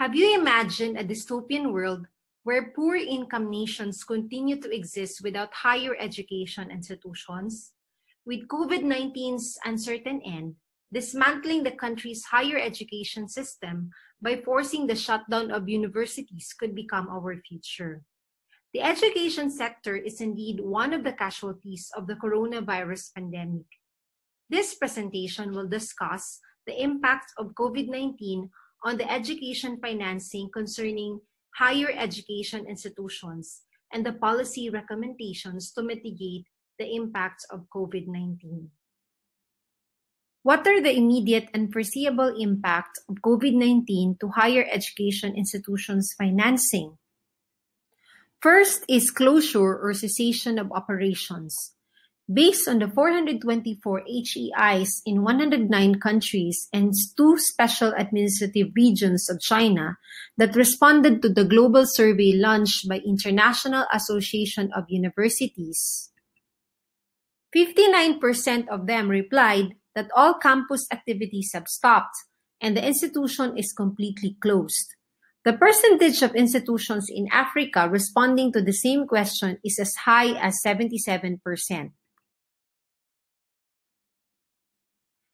Have you imagined a dystopian world where poor income nations continue to exist without higher education institutions? With COVID 19's uncertain end, dismantling the country's higher education system by forcing the shutdown of universities could become our future. The education sector is indeed one of the casualties of the coronavirus pandemic. This presentation will discuss the impact of COVID 19 on the education financing concerning higher education institutions and the policy recommendations to mitigate the impacts of COVID 19. What are the immediate and foreseeable impacts of COVID 19 to higher education institutions' financing? First is closure or cessation of operations based on the 424 HEIs in 109 countries and two special administrative regions of China that responded to the global survey launched by International Association of Universities. 59% of them replied that all campus activities have stopped and the institution is completely closed. The percentage of institutions in Africa responding to the same question is as high as 77%.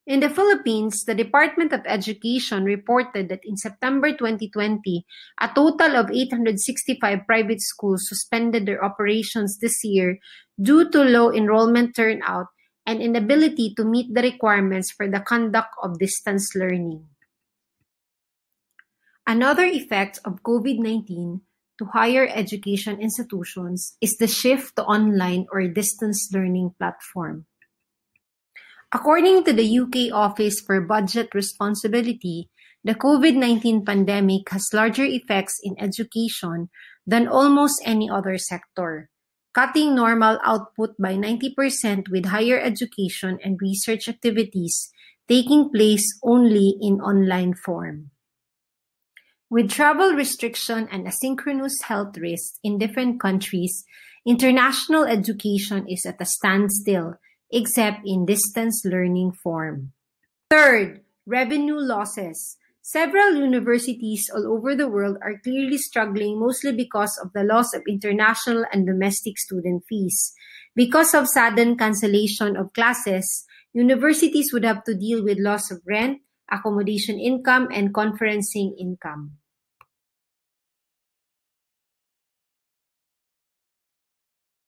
In the Philippines, the Department of Education reported that in September 2020, a total of 865 private schools suspended their operations this year due to low enrollment turnout and inability to meet the requirements for the conduct of distance learning. Another effect of COVID 19 to higher education institutions is the shift to online or distance learning platform. According to the UK Office for Budget Responsibility, the COVID-nineteen pandemic has larger effects in education than almost any other sector, cutting normal output by 90% with higher education and research activities taking place only in online form. With travel restriction and asynchronous health risks in different countries, international education is at a standstill except in distance learning form. Third, revenue losses. Several universities all over the world are clearly struggling mostly because of the loss of international and domestic student fees. Because of sudden cancellation of classes, universities would have to deal with loss of rent, accommodation income, and conferencing income.